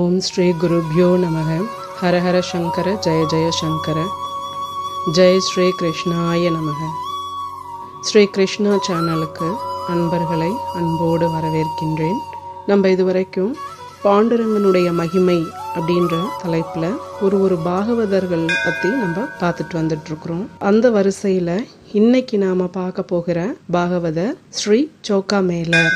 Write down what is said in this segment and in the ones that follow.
ஓம் ஸ்ரீ குருபியோ நமக ஹரஹர சங்கர ஜெய ஜெய சங்கர ஜெய் ஸ்ரீ கிருஷ்ணாய நமக ஸ்ரீ கிருஷ்ணா சேனலுக்கு அன்பர்களை அன்போடு வரவேற்கின்றேன் நம்ம இதுவரைக்கும் பாண்டுரங்கனுடைய மகிமை அப்படின்ற தலைப்பில் ஒரு ஒரு பாகவதர்கள் பற்றி நம்ம பார்த்துட்டு வந்துட்டுருக்குறோம் அந்த வரிசையில் இன்னைக்கு நாம் பார்க்க போகிற பாகவதர் ஸ்ரீ சோக்கா மேலர்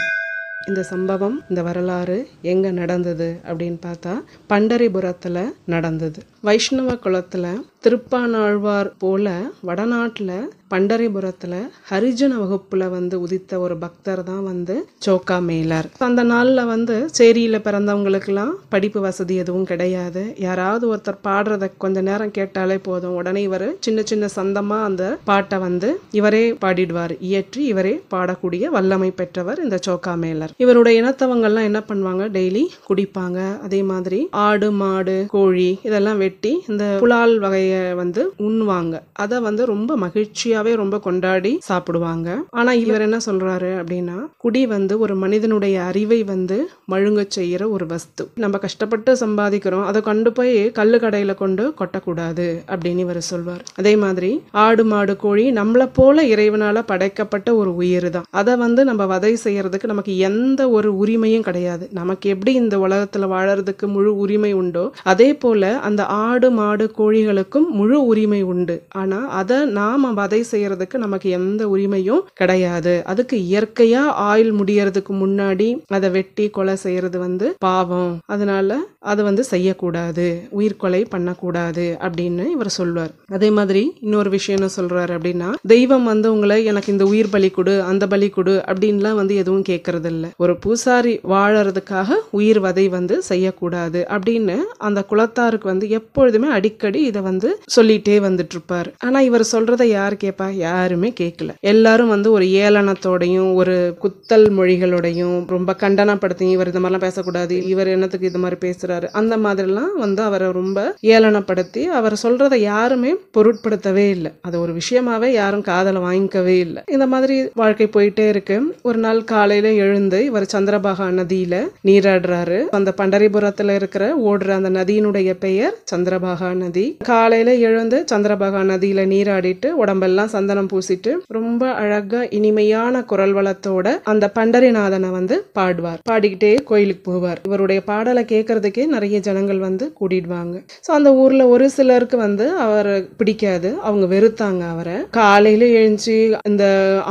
இந்த சம்பவம் இந்த வரலாறு எங்கே நடந்தது அப்படின்னு பார்த்தா பண்டரிபுரத்தில் நடந்தது வைஷ்ணவ குலத்தில் திருப்பானாழ்வார் போல வடநாட்டில் பண்டரிபுரத்துல ஹரிஜன வகுப்பில் வந்து உதித்த ஒரு பக்தர் தான் வந்து சோக்கா மேலர் அந்த நாளில் வந்து சேரியில் பிறந்தவங்களுக்கெல்லாம் படிப்பு வசதி எதுவும் கிடையாது யாராவது ஒருத்தர் பாடுறத கொஞ்ச நேரம் கேட்டாலே போதும் உடனே இவர் சின்ன சின்ன சந்தமா அந்த பாட்டை வந்து இவரே பாடிடுவார் இயற்றி இவரே பாடக்கூடிய வல்லமை பெற்றவர் இந்த சோக்கா மேலர் இவருடைய இனத்தவங்கள்லாம் என்ன பண்ணுவாங்க டெய்லி குடிப்பாங்க அதே மாதிரி ஆடு மாடு கோழி இதெல்லாம் வெட்டி இந்த புலால் வகையை வந்து உண்ணுவாங்க அதை வந்து ரொம்ப மகிழ்ச்சியாவே ரொம்ப கொண்டாடி சாப்பிடுவாங்க ஆனா இவர் என்ன சொல்றாரு அப்படின்னா குடி வந்து ஒரு மனிதனுடைய அறிவை வந்து மழுங்க செய்யற ஒரு வஸ்து நம்ம கஷ்டப்பட்டு சம்பாதிக்கிறோம் அதை கொண்டு போய் கல்லு கடையில கொண்டு கொட்டக்கூடாது அப்படின்னு இவர் சொல்வார் அதே மாதிரி ஆடு மாடு கோழி நம்மளை போல இறைவனால படைக்கப்பட்ட ஒரு உயிர் தான் அதை வந்து நம்ம வதை செய்யறதுக்கு நமக்கு எந்த ஒரு உரிமையும் கிடையாது நமக்கு எப்படி இந்த உலகத்துல வாழறதுக்கு முழு உரிமை உண்டோ அதே போல அந்த ஆடு மாடு கோழிகளுக்கும் முழு உரிமை உண்டு ஆனால் அதை நாம் வதை செய்கிறதுக்கு நமக்கு எந்த உரிமையும் கிடையாது அதுக்கு இயற்கையாக ஆயில் முடியறதுக்கு முன்னாடி அதை வெட்டி கொலை செய்கிறது வந்து பாவம் அதனால அதை வந்து செய்யக்கூடாது உயிர்கொலை பண்ணக்கூடாது அப்படின்னு இவர் சொல்வார் அதே மாதிரி இன்னொரு விஷயம் என்ன சொல்றாரு அப்படின்னா தெய்வம் வந்து உங்களை எனக்கு இந்த உயிர் பலி கொடு அந்த பலி கொடு அப்படின்லாம் வந்து எதுவும் கேட்கறது இல்லை ஒரு பூசாரி வாழறதுக்காக உயிர் வதை வந்து செய்யக்கூடாது அப்படின்னு அந்த குலத்தாருக்கு வந்து எப் எப்பொழுதுமே அடிக்கடி இதை வந்து சொல்லிட்டே வந்துட்டு இருப்பாரு ஆனா இவர் சொல்றதை யார் கேட்பா யாருமே கேட்கல எல்லாரும் வந்து ஒரு ஏளனத்தோடையும் ஒரு குத்தல் மொழிகளோடையும் ரொம்ப கண்டனப்படுத்தி இவர் இந்த மாதிரிலாம் பேசக்கூடாது இவர் என்னத்துக்கு இது மாதிரி பேசுறாரு அந்த மாதிரிலாம் வந்து அவரை ரொம்ப ஏளனப்படுத்தி அவர் சொல்றதை யாருமே பொருட்படுத்தவே இல்லை அது ஒரு விஷயமாவே யாரும் காதலை வாங்கிக்கவே இல்லை இந்த மாதிரி வாழ்க்கை போயிட்டே இருக்கு ஒரு நாள் காலையில எழுந்து இவர் சந்திரபாகா நதியில நீராடுறாரு அந்த பண்டரிபுரத்துல இருக்கிற ஓடுற அந்த நதியினுடைய பெயர் சந்திரபாகா நதி காலையில் எழுந்து சந்திரபாகா நதியில் நீராடிட்டு உடம்பெல்லாம் சந்தனம் பூசிட்டு ரொம்ப அழகா இனிமையான குரல் வளத்தோட அந்த பண்டரிநாதனை வந்து பாடுவார் பாடிக்கிட்டே கோயிலுக்கு போவார் இவருடைய பாடலை கேட்கறதுக்கே நிறைய ஜனங்கள் வந்து கூட்டிடுவாங்க ஸோ அந்த ஊரில் ஒரு சிலருக்கு வந்து அவரை பிடிக்காது அவங்க வெறுத்தாங்க அவரை காலையில் எழுந்து இந்த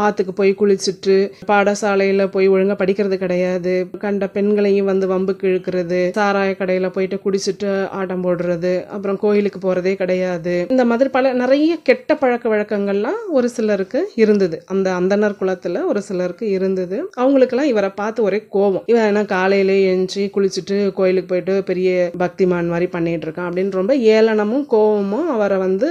ஆற்றுக்கு போய் குளிச்சுட்டு பாடசாலையில் போய் ஒழுங்காக படிக்கிறது கிடையாது கண்ட பெண்களையும் வந்து வம்புக்கு இழுக்கிறது சாராய கடையில போயிட்டு குடிச்சிட்டு ஆட்டம் போடுறது அப்புறம் கோயிலுக்கு போகிறதே கிடையாது இந்த மாதிரி பல நிறைய கெட்ட பழக்க வழக்கங்கள்லாம் ஒரு சிலருக்கு இருந்தது அந்த அந்தனர் குளத்தில் ஒரு சிலருக்கு இருந்தது அவங்களுக்கெல்லாம் இவரை பார்த்து ஒரே கோபம் இவன் ஏன்னா காலையிலே எழுந்து குளிச்சுட்டு கோயிலுக்கு போயிட்டு பெரிய பக்திமான் மாதிரி பண்ணிட்டு இருக்கான் அப்படின்னு ரொம்ப ஏளனமும் கோபமும் அவரை வந்து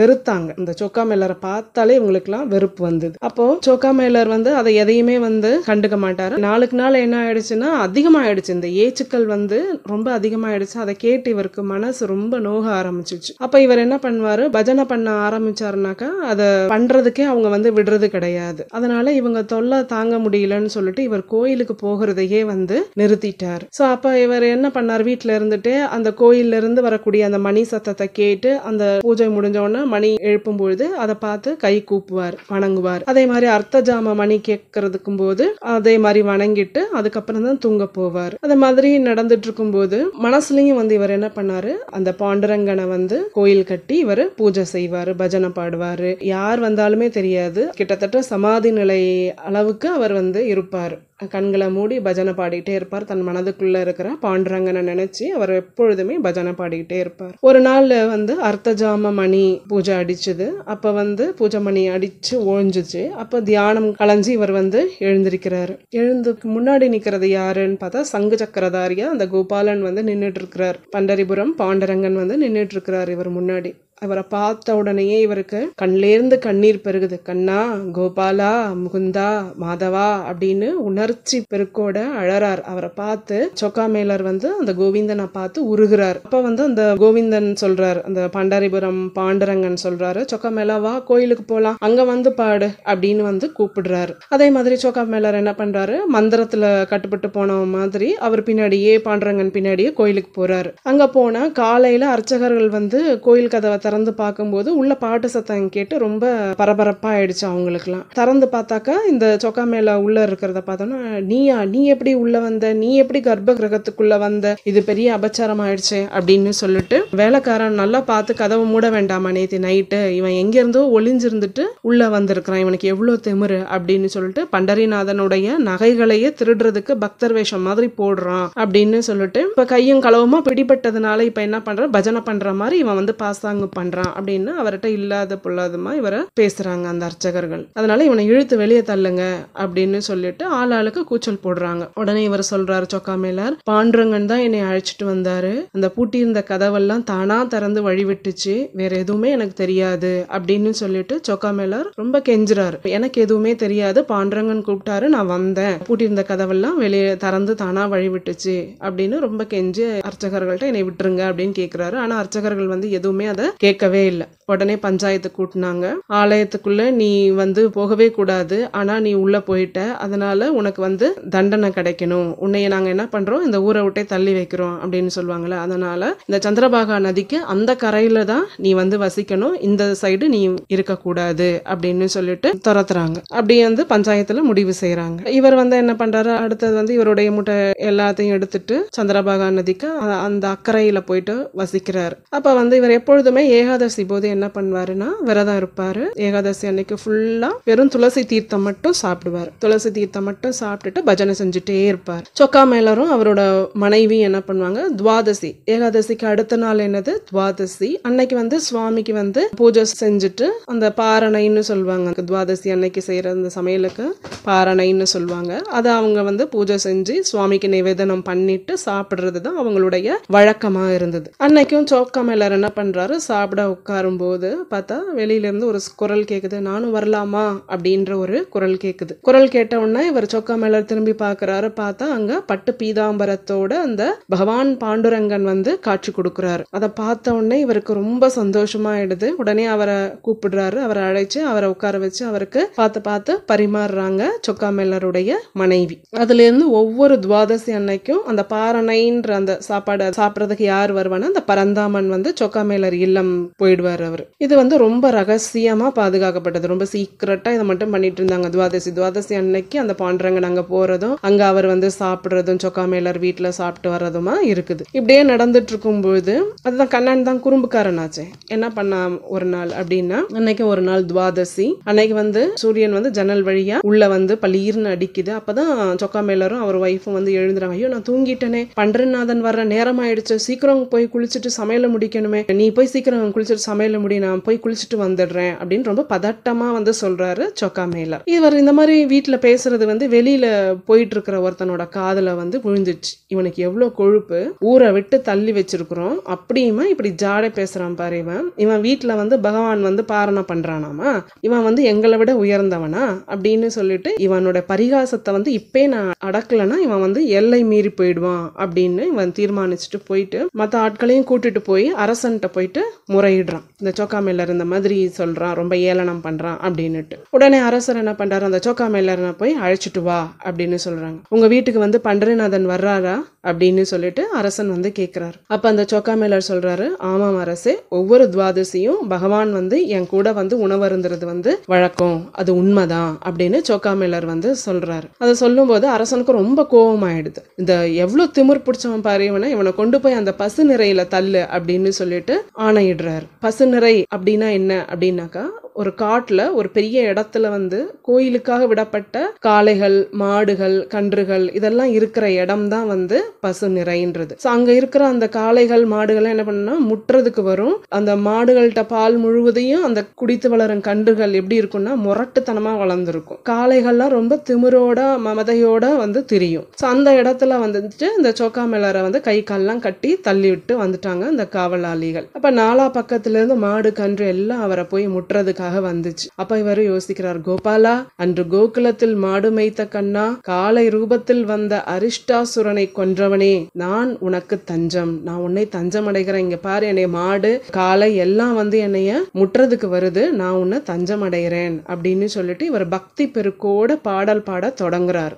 வெறுத்தாங்க இந்த சொக்கா மேலரை பார்த்தாலே இவங்களுக்குலாம் வெறுப்பு வந்தது அப்போ சொக்கா மேலர் வந்து அதை எதையுமே வந்து கண்டுக்க மாட்டாரு நாளுக்கு நாள் என்ன ஆயிடுச்சுன்னா அதிகமாயிடுச்சு இந்த ஏச்சுக்கள் வந்து ரொம்ப அதிகமாயிடுச்சு அதை கேட்டு இவருக்கு மனசு ரொம்ப ரொம்ப நோக ஆரம்பிச்சிச்சு அப்போ இவர் என்ன பண்ணுவார் பஜனை பண்ண ஆரம்பிச்சாருனாக்கா அதை பண்றதுக்கே அவங்க வந்து விடுறது கிடையாது அதனால இவங்க தொல்லை தாங்க முடியலன்னு சொல்லிட்டு இவர் கோயிலுக்கு போகிறதையே வந்து நிறுத்திட்டார் ஸோ அப்போ இவர் என்ன பண்ணார் வீட்டில் இருந்துட்டு அந்த கோயில்ல இருந்து வரக்கூடிய அந்த மணி சத்தத்தை கேட்டு அந்த பூஜை முடிஞ்சோடனே மணி எழுப்பும் பொழுது அதை பார்த்து கை கூப்புவார் வணங்குவார் அதே மாதிரி அர்த்த ஜாம மணி கேட்கறதுக்கும் போது அதே மாதிரி வணங்கிட்டு அதுக்கப்புறம் தான் தூங்க போவார் அந்த மாதிரி நடந்துட்டு இருக்கும்போது மனசுலயும் வந்து இவர் என்ன பண்ணாரு அந்த பாண்டரங்கனை வந்து கோயில் கட்டி இவர் பூஜை செய்வார் பஜனை பாடுவார் யார் வந்தாலுமே தெரியாது கிட்டத்தட்ட சமாதி நிலை அளவுக்கு அவர் வந்து இருப்பார் கண்களை மூடி பஜனை பாடிக்கிட்டே இருப்பார் தன் மனதுக்குள்ளே இருக்கிற பாண்டரங்கனை நினச்சி அவர் எப்பொழுதுமே பஜனை பாடிக்கிட்டே இருப்பார் ஒரு நாள் வந்து அர்த்தஜாம மணி பூஜை அடிச்சுது அப்போ வந்து பூஜை மணி அடித்து ஓழிஞ்சிச்சு அப்போ தியானம் கலைஞ்சு இவர் வந்து எழுந்திருக்கிறாரு எழுந்து முன்னாடி நிற்கிறது யாருன்னு பார்த்தா சங்கு சக்கரதாரியா அந்த கோபாலன் வந்து நின்றுட்டு இருக்கிறார் பண்டரிபுரம் பாண்டரங்கன் வந்து நின்றுட்டு இருக்கிறார் இவர் முன்னாடி இவரை பார்த்த உடனேயே இவருக்கு கண்லேருந்து கண்ணீர் பெருகுது கண்ணா கோபாலா முகுந்தா மாதவா அப்படின்னு உணர்ச்சி பெருக்கோட அழறார் அவரை பார்த்து சொக்கா மேலர் வந்து அந்த கோவிந்தனை பார்த்து உருகிறார் அப்ப வந்து அந்த கோவிந்தன் சொல்றார் அந்த பண்டாரிபுரம் பாண்டரங்கன் சொல்றாரு சொக்கா மேலா வா கோயிலுக்கு போலாம் அங்க வந்து பாடு அப்படின்னு வந்து கூப்பிடுறாரு அதே மாதிரி சொக்கா மேலர் என்ன பண்றாரு மந்திரத்துல கட்டுப்பட்டு போன மாதிரி அவர் பின்னாடியே பாண்டரங்கன் பின்னாடியே கோயிலுக்கு போறாரு அங்க போனா காலையில அர்ச்சகர்கள் வந்து கோயில் கதவை திறந்து பார்க்கும்போது உள்ள பாட்டு சத்தம் கேட்டு ரொம்ப பரபரப்பா ஆயிடுச்சு அவங்களுக்குலாம் திறந்து பார்த்தாக்கா இந்த சொக்கா மேல உள்ள இருக்கிறத பார்த்தோம்னா நீயா நீ எப்படி உள்ள வந்த நீ எப்படி கர்ப்ப கிரகத்துக்குள்ள வந்த இது பெரிய அபச்சாரம் ஆயிடுச்சு அப்படின்னு சொல்லிட்டு வேலைக்காரன் நல்லா பார்த்து கதவை மூட வேண்டாமா நேத்தி நைட்டு இவன் எங்கேருந்தோ ஒளிஞ்சிருந்துட்டு உள்ள வந்திருக்கிறான் இவனுக்கு எவ்வளவு திமிரு அப்படின்னு சொல்லிட்டு பண்டரிநாதனுடைய நகைகளையே திருடுறதுக்கு பக்தர் வேஷம் மாதிரி போடுறான் அப்படின்னு சொல்லிட்டு இப்ப கையும் களவுமா பிடிபட்டதுனால இப்ப என்ன பண்ற பஜனை பண்ற மாதிரி இவன் வந்து பாசாங்க பண்றான் அப்படின்னு அவர்கிட்ட இல்லாத பொல்லாதமா இவரை பேசுறாங்க அந்த அர்ச்சகர்கள் அதனால இவனை இழுத்து வெளியே தள்ளுங்க அப்படின்னு சொல்லிட்டு ஆள் ஆளுக்கு கூச்சல் போடுறாங்க உடனே இவர் சொல்றாரு சொக்கா மேலார் பாண்டங்கன் தான் என்னை அழைச்சிட்டு வந்தாரு அந்த பூட்டியிருந்த கதவெல்லாம் தானா திறந்து வழி விட்டுச்சு வேற எதுவுமே எனக்கு தெரியாது அப்படின்னு சொல்லிட்டு சொக்கா மேலார் ரொம்ப கெஞ்சுறாரு எனக்கு எதுவுமே தெரியாது பாண்டரங்கன் கூப்பிட்டாரு நான் வந்தேன் பூட்டியிருந்த கதவெல்லாம் வெளியே திறந்து தானா வழி விட்டுச்சு அப்படின்னு ரொம்ப கெஞ்சி அர்ச்சகர்கள்ட்ட என்னை விட்டுருங்க அப்படின்னு கேட்கிறாரு ஆனா அர்ச்சகர்கள் வந்து எதுவுமே அதை கேட்கவே இல்லை உடனே பஞ்சாயத்து கூட்டினாங்க ஆலயத்துக்குள்ள நீ வந்து போகவே கூடாது ஆனா நீ உள்ள போயிட்ட அதனால உனக்கு வந்து தண்டனை கிடைக்கணும் உன்னைய நாங்க என்ன பண்றோம் இந்த ஊரை விட்டே தள்ளி வைக்கிறோம் அப்படின்னு சொல்லுவாங்கல்ல அதனால இந்த சந்திரபாகா நதிக்கு அந்த கரையில தான் நீ வந்து வசிக்கணும் இந்த சைடு நீ இருக்கக்கூடாது அப்படின்னு சொல்லிட்டு துரத்துறாங்க அப்படி வந்து பஞ்சாயத்துல முடிவு செய்யறாங்க இவர் வந்து என்ன பண்றாரு அடுத்தது வந்து இவருடைய முட்டை எல்லாத்தையும் எடுத்துட்டு சந்திரபாகா நதிக்கு அந்த அக்கறையில போயிட்டு வசிக்கிறார் அப்ப வந்து இவர் எப்பொழுதுமே ஏகாதசி போது என்ன பண்ணுவாருன்னா விரதம் இருப்பார் ஏகாதசி அன்னைக்கு ஃபுல்லாக வெறும் துளசி தீர்த்தம் மட்டும் சாப்பிடுவார் துளசி தீர்த்தம் மட்டும் சாப்பிட்டுட்டு பஜனை செஞ்சுட்டே இருப்பார் சொக்கா மேலரும் அவரோட மனைவி என்ன பண்ணுவாங்க துவாதசி ஏகாதசிக்கு அடுத்த நாள் என்னது துவாதசி அன்னைக்கு வந்து சுவாமிக்கு வந்து பூஜை செஞ்சுட்டு அந்த பாரணைன்னு சொல்லுவாங்க துவாதசி அன்னைக்கு செய்யற அந்த சமையலுக்கு பாரணைன்னு சொல்லுவாங்க அதை அவங்க வந்து பூஜை செஞ்சு சுவாமிக்கு நிவேதனம் பண்ணிட்டு சாப்பிடுறது தான் அவங்களுடைய வழக்கமா இருந்தது அன்னைக்கும் சோக்கா மேலர் என்ன பண்றாரு சாப்பிட்டு சாப்பிட உட்காரும்போது பார்த்தா வெளியிலேருந்து ஒரு குரல் கேட்குது நானும் வரலாமா அப்படின்ற ஒரு குரல் கேட்குது குரல் கேட்ட உடனே இவர் சொக்கா மேலர் திரும்பி பார்க்குறாரு பார்த்தா அங்கே பட்டு பீதாம்பரத்தோட அந்த பகவான் பாண்டுரங்கன் வந்து காட்சி கொடுக்குறாரு அதை பார்த்த உடனே இவருக்கு ரொம்ப சந்தோஷமாயிடுது உடனே அவரை கூப்பிடுறாரு அவரை அழைச்சு அவரை உட்கார வச்சு அவருக்கு பார்த்து பார்த்து பரிமாறுறாங்க சொக்கா மேலருடைய மனைவி அதுலேருந்து ஒவ்வொரு துவாதசி அன்னைக்கும் அந்த பாரணைன்ற அந்த சாப்பாடு சாப்பிட்றதுக்கு யார் வருவானா அந்த பரந்தாமன் வந்து சொக்கா மேலர் இல்லம் போயிடுவார் அவர் இது வந்து ரொம்ப ரகசியமாக பாதுகாக்கப்பட்டது ரொம்ப சீக்கிரட்டாக இதை மட்டும் பண்ணிட்டு இருந்தாங்க துவாதசி துவாதசி அன்னைக்கு அந்த பாண்டரங்க நாங்கள் போகிறதும் அங்கே அவர் வந்து சாப்பிட்றதும் சொக்காமேலர் வீட்டில் சாப்பிட்டு வர்றதுமா இருக்குது இப்படியே நடந்துட்டு இருக்கும்போது அதுதான் கண்ணன் தான் ஆச்சே என்ன பண்ணா ஒரு நாள் அப்படின்னா அன்னைக்கு ஒரு நாள் துவாதசி அன்னைக்கு வந்து சூரியன் வந்து ஜன்னல் வழியாக உள்ள வந்து பளீர்னு அடிக்குது அப்போதான் சொக்கா மேலரும் அவர் ஒய்ஃபும் வந்து எழுந்துறாங்க ஐயோ நான் தூங்கிட்டேனே பண்டரநாதன் வர்ற நேரமாயிடுச்சு சீக்கிரம் போய் குளிச்சுட்டு சமையல முடிக்கணுமே நீ போய் சீக்கிரம் குளிச்சுட்டு சமையல முடி நான் போய் குளிச்சுட்டு வந்துடுறேன் அப்படின்னு ரொம்ப பதட்டமாக வந்து சொல்கிறாரு சொக்கா மேலர் இவர் இந்த மாதிரி வீட்டில் பேசுறது வந்து வெளியில் போயிட்டு இருக்கிற ஒருத்தனோட காதில் வந்து விழுந்துச்சு இவனுக்கு எவ்வளோ கொழுப்பு ஊரை விட்டு தள்ளி வச்சிருக்கிறோம் அப்படியுமா இப்படி ஜாடை பேசுகிறான் பாரு இவன் இவன் வீட்டில் வந்து பகவான் வந்து பாரணம் பண்றானாமா இவன் வந்து எங்களை விட உயர்ந்தவனா அப்படின்னு சொல்லிட்டு இவனோட பரிகாசத்தை வந்து இப்பே நான் அடக்கலைன்னா இவன் வந்து எல்லை மீறி போயிடுவான் அப்படின்னு இவன் தீர்மானிச்சுட்டு போயிட்டு மற்ற ஆட்களையும் கூட்டிட்டு போய் அரசன்கிட்ட போயிட்டு முறையிடுறான் இந்த சோக்காமேலர் இந்த மாதிரி சொல்கிறான் ரொம்ப ஏளனம் பண்ணுறான் அப்படின்னுட்டு உடனே அரசர் என்ன பண்ணுறாரு அந்த சோக்காமேலரனை போய் அழைச்சிட்டு வா அப்படின்னு சொல்கிறாங்க உங்கள் வீட்டுக்கு வந்து பண்டரிநாதன் வர்றாரா அப்படின்னு சொல்லிட்டு அரசன் வந்து கேட்குறாரு அப்போ அந்த சோக்கா மேலர் சொல்கிறாரு ஆமாம் அரசே ஒவ்வொரு துவாதசியும் பகவான் வந்து என் கூட வந்து உணவருந்துறது வந்து வழக்கம் அது உண்மைதான் அப்படின்னு சோக்கா மேலர் வந்து சொல்கிறாரு அதை சொல்லும்போது அரசனுக்கு ரொம்ப கோபம் ஆயிடுது இந்த எவ்வளோ திமிர் பிடிச்சவன் பாரு இவனை இவனை கொண்டு போய் அந்த பசு நிறையில தள்ளு அப்படின்னு சொல்லிட்டு ஆணையிடுறாரு பசு நிறை அப்படின்னா என்ன அப்படின்னாக்கா ஒரு காட்டில் ஒரு பெரிய இடத்துல வந்து கோயிலுக்காக விடப்பட்ட காளைகள் மாடுகள் கன்றுகள் இதெல்லாம் இருக்கிற இடம் தான் வந்து பசு நிறைன்றது ஸோ அங்கே இருக்கிற அந்த காளைகள் மாடுகள்லாம் என்ன பண்ணுன்னா முட்டுறதுக்கு வரும் அந்த மாடுகள்கிட்ட பால் முழுவதையும் அந்த குடித்து வளரும் கன்றுகள் எப்படி இருக்கும்னா முரட்டுத்தனமாக வளர்ந்துருக்கும் காளைகள்லாம் ரொம்ப திமிரோட மமதையோட வந்து திரியும் ஸோ அந்த இடத்துல வந்துட்டு இந்த சோக்கா மேலரை வந்து கை கால்லாம் கட்டி தள்ளி விட்டு வந்துட்டாங்க அந்த காவலாளிகள் அப்போ நாலா பக்கத்துலேருந்து மாடு கன்று எல்லாம் அவரை போய் முட்டுறதுக்கு அவனுக்காக வந்துச்சு அப்ப இவர் யோசிக்கிறார் கோபாலா அன்று கோகுலத்தில் மாடு மேய்த்த கண்ணா காலை ரூபத்தில் வந்த அரிஷ்டாசுரனை கொன்றவனே நான் உனக்கு தஞ்சம் நான் உன்னை தஞ்சம் அடைகிறேன் இங்க பாரு என்னை மாடு காலை எல்லாம் வந்து என்னைய முற்றதுக்கு வருது நான் உன்னை தஞ்சம் அடைகிறேன் அப்படின்னு சொல்லிட்டு இவர் பக்தி பெருக்கோட பாடல் பாட தொடங்குறார்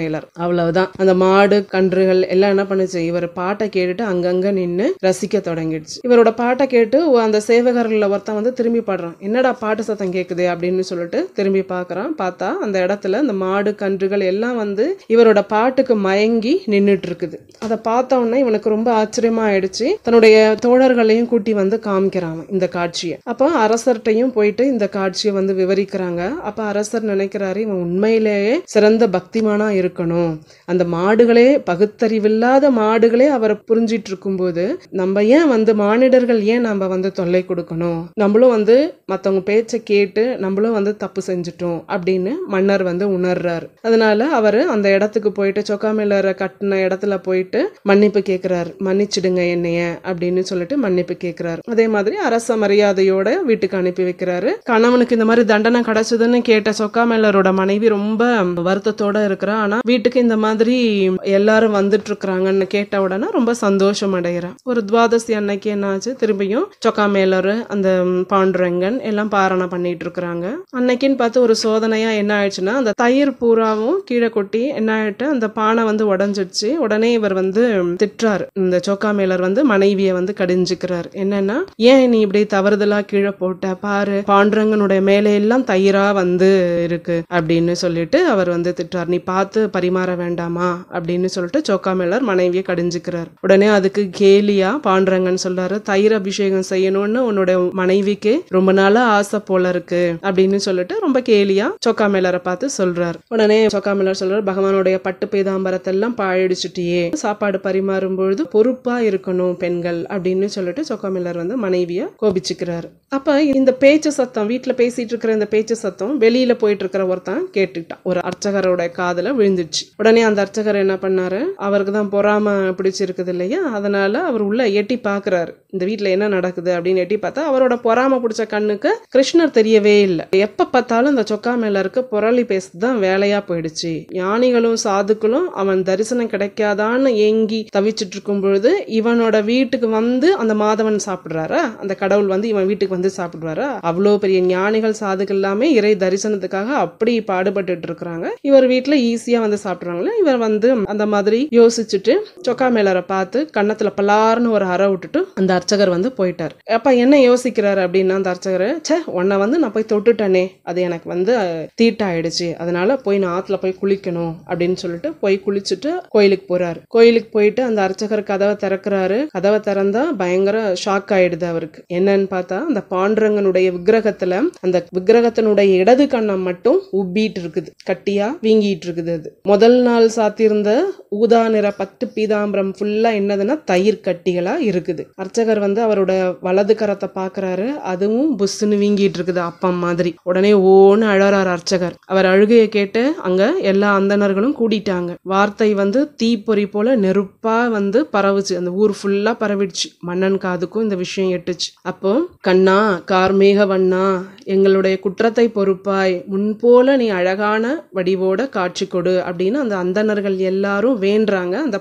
மேலர் அவ்வளவுதான் அந்த மாடு கன்றுகள் எல்லாம் என்ன பண்ணுச்சு இவர் பாட்டை கேட்டுட்டு அங்கங்க நின்று ரசிக்க தொடங்கிடுச்சு இவரோட பாட்டை கேட்டு அந்த சேவகர்கள் ஒருத்தன் வந்து திரும்பி பாடுறான் என்னடா பாட்டு சத்தம் கேட்குது அப்படின்னு சொல்லிட்டு திரும்பி பார்க்குறான் பார்த்தா அந்த இடத்துல அந்த மாடு கன்றுகள் எல்லாம் வந்து இவரோட பாட்டுக்கு மயங்கி நின்றுட்டு இருக்குது அதை பார்த்தோன்னே இவனுக்கு ரொம்ப ஆச்சரியமா ஆயிடுச்சு தன்னுடைய தோழர்களையும் கூட்டி வந்து காமிக்கிறான் இந்த காட்சியை அப்போ அரசர்கிட்டையும் போயிட்டு இந்த காட்சியை வந்து விவரிக்கிறாங்க அப்போ அரசர் நினைக்கிறாரு இவன் உண்மையிலேயே சிறந்த பக்திமானா இருக்கணும் அந்த மாடுகளே பகுத்தறிவில்லாத மாடுகளே அவரை புரிஞ்சிட்டு இருக்கும்போது நம்ம ஏன் வந்து மானிடர்கள் ஏன் நம்ம வந்து தொல்லை கொடுக்கணும் நம்மளும் வந்து மற்றவங்க பேச்சை கேட்டு நம்மளும் வந்து தப்பு செஞ்சிட்டோம் அப்படின்னு மன்னர் வந்து உணர்றாரு அதனால அவர் அந்த இடத்துக்கு போயிட்டு சொக்காமேலரை கட்டின இடத்துல போயிட்டு மன்னிப்பு கேட்கிறாரு மன்னிச்சிடுங்க என்னைய அப்படின்னு சொல்லிட்டு மன்னிப்பு கேட்கிறாரு அதே மாதிரி அரச மரியாதையோட வீட்டுக்கு அனுப்பி வைக்கிறாரு கணவனுக்கு இந்த மாதிரி தண்டனை கிடைச்சதுன்னு கேட்ட சொக்காமல்லரோட மனைவி ரொம்ப வருத்தத்தோட இருக்கிறா ஆனா வீட்டுக்கு இந்த மாதிரி எல்லாரும் வந்துட்டு இருக்கிறாங்கன்னு கேட்ட உடனே ரொம்ப சந்தோஷம் அடைகிறான் ஒரு துவாதசி அன்னைக்கு என்னாச்சு திரும்பியும் சொக்காமேலர் அந்த பாண்டுரங்கன் எல்லாம் பாரணம் பண்ணிட்டு இருக்கிறாங்க அன்னைக்குன்னு பார்த்து ஒரு சோதனையா என்ன ஆயிடுச்சுன்னா அந்த தயிர் பூராவும் கீழே கொட்டி என்ன ஆயிட்டு அந்த பானை வந்து உடஞ்சிடுச்சு உடனே இவர் வந்து திட்டுறாரு இந்த சோக்கா மேலர் வந்து மனைவியை வந்து கடிஞ்சுக்கிறார் என்னன்னா ஏன் நீ இப்படி தவறுதலா கீழே போட்ட பாரு பாண்டரங்கனுடைய மேலே எல்லாம் தயிரா வந்து இருக்கு அப்படின்னு சொல்லிட்டு அவர் வந்து திட்டார் நீ பார்த்து பரிமாற வேண்டாமா அப்படின்னு சொல்லிட்டு சோக்கா மேலர் மனைவியை கடிஞ்சுக்கிறார் உடனே அதுக்கு கேலியா பாண்டுரங்கன் சொல்றாரு தயிர் அபிஷேகம் செய்யணும்னு உன்னோட மனைவிக்கு ரொம்ப நாள ஆசை ஆசை போல இருக்கு அப்படின்னு சொல்லிட்டு ரொம்ப கேலியா சொக்கா மேலரை பார்த்து சொல்றாரு உடனே சொக்கா மேலர் சொல்றாரு பகவானுடைய பட்டு பேதாம்பரத்தெல்லாம் பாழடிச்சுட்டியே சாப்பாடு பரிமாறும் பொழுது பொறுப்பா இருக்கணும் பெண்கள் அப்படின்னு சொல்லிட்டு சொக்கா மேலர் வந்து மனைவிய கோபிச்சுக்கிறாரு அப்ப இந்த பேச்சு சத்தம் வீட்டுல பேசிட்டு இருக்கிற இந்த பேச்சு சத்தம் வெளியில போயிட்டு இருக்கிற ஒருத்தன் கேட்டுக்கிட்டான் ஒரு அர்ச்சகரோட காதல விழுந்துச்சு உடனே அந்த அர்ச்சகர் என்ன பண்ணாரு அவருக்கு தான் பொறாம பிடிச்சிருக்குது இல்லையா அதனால அவர் உள்ள எட்டி பாக்குறாரு இந்த வீட்டுல என்ன நடக்குது அப்படின்னு எட்டி பார்த்தா அவரோட பொறாம பிடிச்ச கண்ணுக்கு கிருஷ்ணர் தெரியவே இல்லை எப்போ பார்த்தாலும் இந்த சொக்கா மேல இருக்க புரளி பேசு தான் வேலையாக போயிடுச்சு ஞானிகளும் சாதுக்களும் அவன் தரிசனம் கிடைக்காதான்னு ஏங்கி தவிச்சிட்டு இருக்கும் பொழுது இவனோட வீட்டுக்கு வந்து அந்த மாதவன் சாப்பிடுறாரா அந்த கடவுள் வந்து இவன் வீட்டுக்கு வந்து சாப்பிடுவாரா அவ்வளோ பெரிய ஞானிகள் சாதுக்கள் எல்லாமே இறை தரிசனத்துக்காக அப்படி பாடுபட்டு இருக்கிறாங்க இவர் வீட்டில் ஈஸியாக வந்து சாப்பிடுறாங்களே இவர் வந்து அந்த மாதிரி யோசிச்சுட்டு சொக்கா மேலரை பார்த்து கன்னத்துல பலாருன்னு ஒரு அற விட்டுட்டு அந்த அர்ச்சகர் வந்து போயிட்டார் அப்ப என்ன யோசிக்கிறாரு அப்படின்னா அந்த அர்ச்சகர் சே உன்னை வந்து நான் போய் தொட்டுட்டனே அது எனக்கு வந்து தீட்டாயிடுச்சு அதனால போய் நான் ஆற்றுல போய் குளிக்கணும் அப்படின்னு சொல்லிட்டு போய் குளிச்சுட்டு கோயிலுக்கு போறாரு கோயிலுக்கு போயிட்டு அந்த அர்ச்சகர் கதவை திறக்கிறாரு கதவை திறந்தா பயங்கர ஷாக் ஆயிடுது அவருக்கு என்னன்னு பார்த்தா அந்த பாண்டரங்கனுடைய விக்கிரகத்துல அந்த விக்கிரகத்தினுடைய இடது கண்ணம் மட்டும் உப்பிட்டு இருக்குது கட்டியா வீங்கிட்டு இருக்குது அது முதல் நாள் சாத்தியிருந்த ஊதா நிற பத்து பீதாம்பரம் ஃபுல்லா என்னதுன்னா தயிர் கட்டிகளா இருக்குது அர்ச்சகர் வந்து அவரோட வலது கரத்தை பாக்குறாரு அதுவும் புஷ்னு வீங்கி இயங்கிட்டு இருக்குது அப்பம் மாதிரி உடனே ஓன்னு அழறார் அர்ச்சகர் அவர் அழுகையை கேட்டு அங்க எல்லா அந்தனர்களும் கூடிட்டாங்க வார்த்தை வந்து தீப்பொறி போல நெருப்பா வந்து பரவுச்சு அந்த ஊர் ஃபுல்லா பரவிடுச்சு மன்னன் காதுக்கும் இந்த விஷயம் எட்டுச்சு அப்போ கண்ணா கார்மேக வண்ணா எங்களுடைய குற்றத்தை பொறுப்பாய் முன்போல நீ அழகான வடிவோட காட்சி கொடு அப்படின்னு அந்த அந்தனர்கள் எல்லாரும் வேண்டுறாங்க அந்த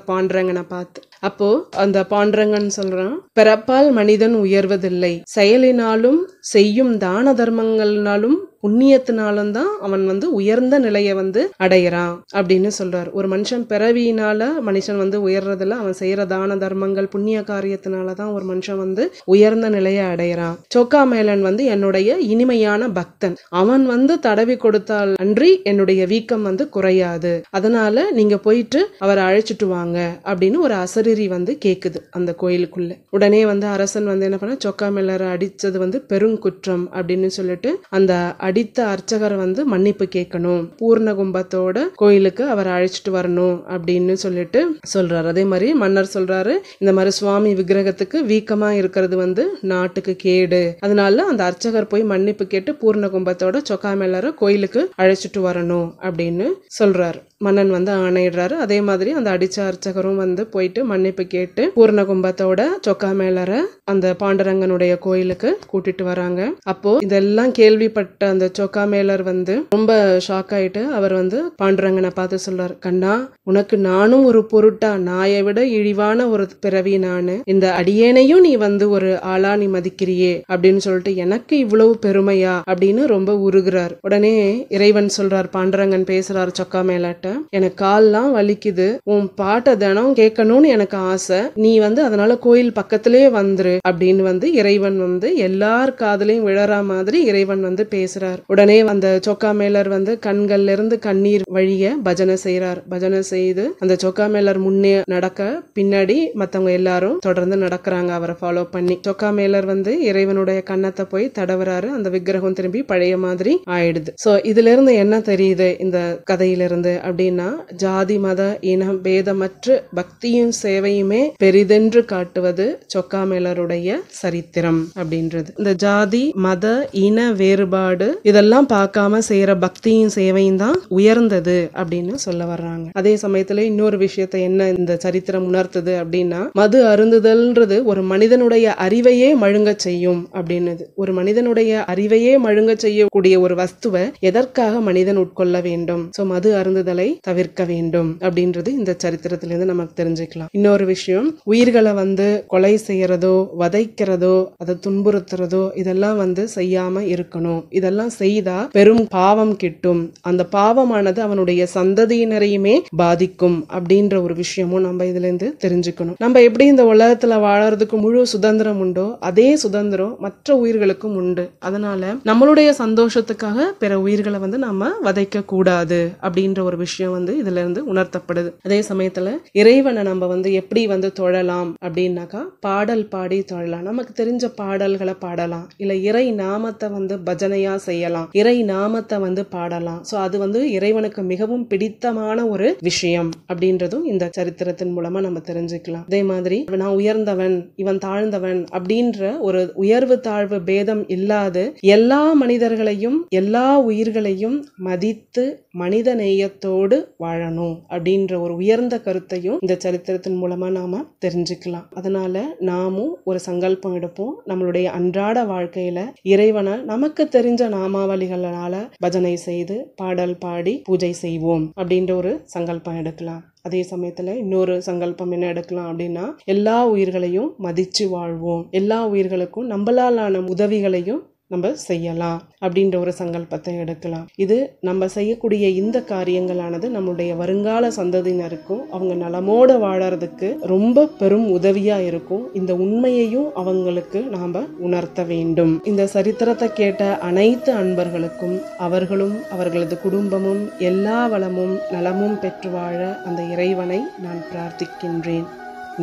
நான் பார்த்து அப்போ அந்த பாண்டரங்கன் சொல்றான் பிறப்பால் மனிதன் உயர்வதில்லை செயலினாலும் செய்யும் தான தர்மங்களினாலும் புண்ணியத்தினாலும் தான் அவன் வந்து உயர்ந்த நிலையை வந்து அடையிறான் அப்படின்னு சொல்றார் ஒரு மனுஷன் பிறவியினால மனுஷன் வந்து உயர்றதுல அவன் செய்யற தான தர்மங்கள் புண்ணிய காரியத்தினாலதான் ஒரு மனுஷன் வந்து உயர்ந்த நிலையை அடையிறான் சொக்கா மேலன் வந்து என்னுடைய இனிமையான பக்தன் அவன் வந்து தடவி கொடுத்தால் அன்றி என்னுடைய வீக்கம் வந்து குறையாது அதனால நீங்க போயிட்டு அவரை அழைச்சிட்டு வாங்க அப்படின்னு ஒரு அசரீரி வந்து கேக்குது அந்த கோயிலுக்குள்ள உடனே வந்து அரசன் வந்து என்ன பண்ண சொக்கா மேலரை அடிச்சது வந்து பெருங்குற்றம் அப்படின்னு சொல்லிட்டு அந்த அடித்த அர்ச்சகரை வந்து மன்னிப்பு கேட்கணும் பூர்ண கும்பத்தோட கோயிலுக்கு அவரை அழைச்சிட்டு வரணும் அப்படின்னு சொல்லிட்டு சொல்றாரு அதே மாதிரி மன்னர் சொல்றாரு இந்த மாதிரி சுவாமி விக்கிரகத்துக்கு வீக்கமா இருக்கிறது வந்து நாட்டுக்கு கேடு அதனால அந்த அர்ச்சகர் போய் மன்னிப்பு கேட்டு பூர்ண கும்பத்தோட சொக்காமலரை கோயிலுக்கு அழைச்சிட்டு வரணும் அப்படின்னு சொல்றாரு மன்னன் வந்து ஆணையிடுறாரு அதே மாதிரி அந்த அடிச்ச அர்ச்சகரும் வந்து போயிட்டு மன்னிப்பு கேட்டு பூர்ண கும்பத்தோட சொக்கா மேலரை அந்த பாண்டரங்கனுடைய கோயிலுக்கு கூட்டிட்டு வராங்க அப்போ இதெல்லாம் கேள்விப்பட்ட அந்த சொக்கா மேலர் வந்து ரொம்ப ஷாக் ஆயிட்டு அவர் வந்து பாண்டரங்கனை பார்த்து சொல்றாரு கண்ணா உனக்கு நானும் ஒரு பொருட்டா நாயை விட இழிவான ஒரு பிறவி நானு இந்த அடியேனையும் நீ வந்து ஒரு ஆளா நீ மதிக்கிறியே அப்படின்னு சொல்லிட்டு எனக்கு இவ்வளவு பெருமையா அப்படின்னு ரொம்ப உருகிறார் உடனே இறைவன் சொல்றார் பாண்டரங்கன் பேசுறாரு சொக்கா மேலாட்ட எனக்கு கால்லாம் வலிக்குது உன் பாட்டை தினம் கேட்கணும்னு எனக்கு ஆசை நீ வந்து அதனால கோயில் பக்கத்திலே வந்துரு அப்படின்னு வந்து இறைவன் வந்து எல்லார் காதலையும் விழற மாதிரி இறைவன் வந்து பேசுறார் உடனே அந்த சொக்கா மேலர் வந்து கண்கள்ல இருந்து கண்ணீர் வழிய பஜனை செய்யறார் பஜனை செய்து அந்த சொக்கா மேலர் முன்னே நடக்க பின்னாடி மத்தவங்க எல்லாரும் தொடர்ந்து நடக்கிறாங்க அவரை ஃபாலோ பண்ணி சொக்கா மேலர் வந்து இறைவனுடைய கண்ணத்தை போய் தடவுறாரு அந்த விக்கிரகம் திரும்பி பழைய மாதிரி ஆயிடுது சோ இதுல இருந்து என்ன தெரியுது இந்த கதையிலிருந்து அப்படி அப்படின்னா ஜாதி மத இனம் பேதமற்று பக்தியும் சேவையுமே பெரிதென்று காட்டுவது சொக்காமேலருடைய சரித்திரம் அப்படின்றது இந்த ஜாதி மத இன வேறுபாடு இதெல்லாம் பார்க்காம செய்யற பக்தியும் சேவையும் தான் உயர்ந்தது அப்படின்னு சொல்ல வர்றாங்க அதே சமயத்துல இன்னொரு விஷயத்த என்ன இந்த சரித்திரம் உணர்த்துது அப்படின்னா மது அருந்துதல்ன்றது ஒரு மனிதனுடைய அறிவையே மழுங்க செய்யும் அப்படின்னு ஒரு மனிதனுடைய அறிவையே மழுங்க செய்யக்கூடிய ஒரு வஸ்துவை எதற்காக மனிதன் உட்கொள்ள வேண்டும் சோ மது அருந்துதலை பிரச்சனைகளை தவிர்க்க வேண்டும் அப்படின்றது இந்த சரித்திரத்திலிருந்து நமக்கு தெரிஞ்சுக்கலாம் இன்னொரு விஷயம் உயிர்களை வந்து கொலை செய்யறதோ வதைக்கிறதோ அதை துன்புறுத்துறதோ இதெல்லாம் வந்து செய்யாம இருக்கணும் இதெல்லாம் செய்தா பெரும் பாவம் கிட்டும் அந்த பாவமானது அவனுடைய சந்ததியினரையுமே பாதிக்கும் அப்படின்ற ஒரு விஷயமும் நம்ம இதுல இருந்து தெரிஞ்சுக்கணும் நம்ம எப்படி இந்த உலகத்துல வாழறதுக்கு முழு சுதந்திரம் உண்டோ அதே சுதந்திரம் மற்ற உயிர்களுக்கும் உண்டு அதனால நம்மளுடைய சந்தோஷத்துக்காக பிற உயிர்களை வந்து நம்ம வதைக்க கூடாது அப்படின்ற ஒரு விஷயம் விஷயம் வந்து இதுல இருந்து உணர்த்தப்படுது அதே சமயத்துல இறைவனை நம்ம வந்து எப்படி வந்து தொழலாம் அப்படின்னாக்கா பாடல் பாடி தொழலாம் நமக்கு தெரிஞ்ச பாடல்களை பாடலாம் இல்ல இறை நாமத்தை வந்து பஜனையா செய்யலாம் இறை நாமத்தை வந்து பாடலாம் சோ அது வந்து இறைவனுக்கு மிகவும் பிடித்தமான ஒரு விஷயம் அப்படின்றதும் இந்த சரித்திரத்தின் மூலமா நம்ம தெரிஞ்சுக்கலாம் அதே மாதிரி நான் உயர்ந்தவன் இவன் தாழ்ந்தவன் அப்படின்ற ஒரு உயர்வு தாழ்வு பேதம் இல்லாது எல்லா மனிதர்களையும் எல்லா உயிர்களையும் மதித்து மனித நேயத்தோடு அன்போடு வாழணும் அப்படின்ற ஒரு உயர்ந்த கருத்தையும் இந்த சரித்திரத்தின் மூலமாக நாம தெரிஞ்சுக்கலாம் அதனால் நாமும் ஒரு சங்கல்பம் எடுப்போம் நம்மளுடைய அன்றாட வாழ்க்கையில் இறைவனால் நமக்கு தெரிஞ்ச நாமாவளிகளால பஜனை செய்து பாடல் பாடி பூஜை செய்வோம் அப்படின்ற ஒரு சங்கல்பம் எடுக்கலாம் அதே சமயத்தில் இன்னொரு சங்கல்பம் என்ன எடுக்கலாம் அப்படின்னா எல்லா உயிர்களையும் மதித்து வாழ்வோம் எல்லா உயிர்களுக்கும் நம்மளாலான உதவிகளையும் நம்ம செய்யலாம் அப்படின்ற ஒரு சங்கல்பத்தை எடுக்கலாம் இது நம்ம செய்யக்கூடிய இந்த காரியங்களானது நம்மளுடைய வருங்கால சந்ததியினருக்கும் அவங்க நலமோடு வாழறதுக்கு ரொம்ப பெரும் உதவியாக இருக்கும் இந்த உண்மையையும் அவங்களுக்கு நாம் உணர்த்த வேண்டும் இந்த சரித்திரத்தை கேட்ட அனைத்து அன்பர்களுக்கும் அவர்களும் அவர்களது குடும்பமும் எல்லா வளமும் நலமும் பெற்று வாழ அந்த இறைவனை நான் பிரார்த்திக்கின்றேன்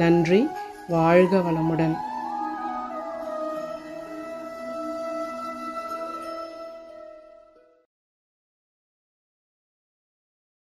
நன்றி வாழ்க வளமுடன்